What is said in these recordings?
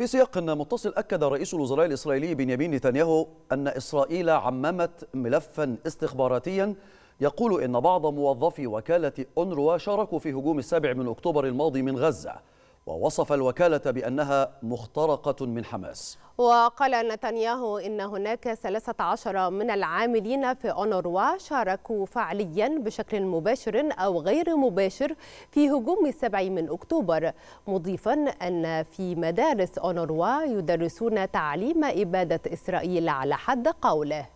في سياق متصل أكد رئيس الوزراء الإسرائيلي بنيامين نتنياهو أن إسرائيل عممت ملفا استخباراتيا يقول إن بعض موظفي وكالة أونروا شاركوا في هجوم السابع من أكتوبر الماضي من غزة ووصف الوكالة بأنها مخترقة من حماس وقال نتنياهو إن هناك 13 من العاملين في أونروا شاركوا فعليا بشكل مباشر أو غير مباشر في هجوم السبع من أكتوبر مضيفا أن في مدارس أونروا يدرسون تعليم إبادة إسرائيل على حد قوله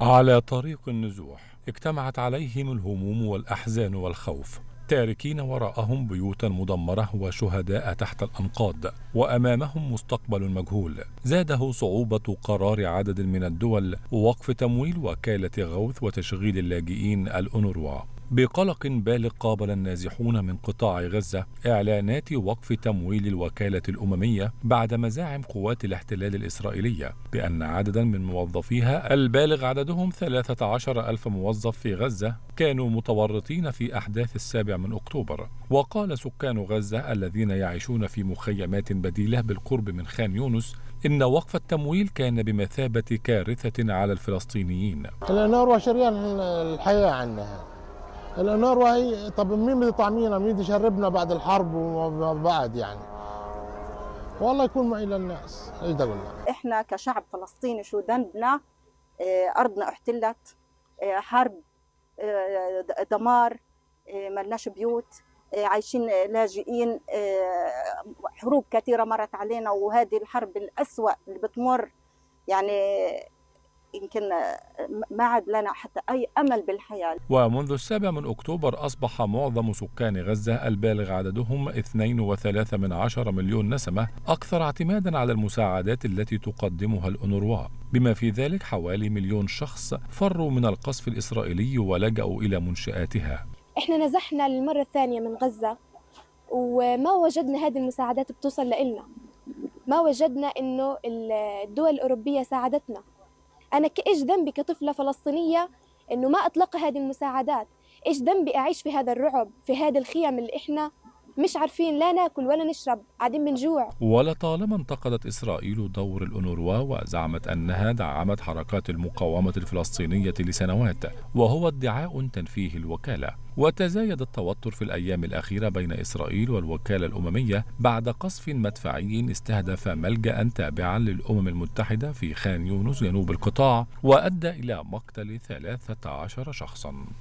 على طريق النزوح اجتمعت عليهم الهموم والأحزان والخوف تاركين وراءهم بيوتا مدمرة وشهداء تحت الأنقاض وأمامهم مستقبل مجهول زاده صعوبة قرار عدد من الدول ووقف تمويل وكالة غوث وتشغيل اللاجئين الأونروا بقلق بالغ قابل النازحون من قطاع غزة إعلانات وقف تمويل الوكالة الأممية بعد مزاعم قوات الاحتلال الإسرائيلية بأن عددا من موظفيها البالغ عددهم 13 ألف موظف في غزة كانوا متورطين في أحداث السابع من أكتوبر وقال سكان غزة الذين يعيشون في مخيمات بديلة بالقرب من خان يونس إن وقف التمويل كان بمثابة كارثة على الفلسطينيين النار وشريان الحياة عنها الانار وهي طب مين اللي يطعمينا مين اللي يشربنا بعد الحرب وما بعد يعني والله يكون معي للناس ايش ده قلنا احنا كشعب فلسطيني شو ذنبنا آه، ارضنا احتلت آه، حرب آه، دمار ملناش بيوت عايشين لاجئين حروب كثيرة مرت علينا وهذه الحرب الأسوأ اللي بتمر يعني يمكن آه، ما عاد لنا حتى أي أمل بالحياة ومنذ السابع من أكتوبر أصبح معظم سكان غزة البالغ عددهم 2.3 من عشر مليون نسمة أكثر اعتمادا على المساعدات التي تقدمها الأنروا بما في ذلك حوالي مليون شخص فروا من القصف الإسرائيلي ولجأوا إلى منشآتها إحنا نزحنا للمرة الثانية من غزة وما وجدنا هذه المساعدات بتوصل لإلنا ما وجدنا إنه الدول الأوروبية ساعدتنا أنا إيش ذنبي كطفلة فلسطينية إنه ما أتلقى هذه المساعدات إيش ذنبي أعيش في هذا الرعب في هذه الخيم اللي إحنا مش عارفين لا ناكل ولا نشرب قاعدين من جوع ولطالما انتقدت إسرائيل دور الانوروا وزعمت أنها دعمت حركات المقاومة الفلسطينية لسنوات وهو ادعاء تنفيه الوكالة وتزايد التوتر في الأيام الأخيرة بين إسرائيل والوكالة الأممية بعد قصف مدفعي استهدف ملجأ تابعا للأمم المتحدة في خان يونس جنوب القطاع وأدى إلى مقتل 13 شخصا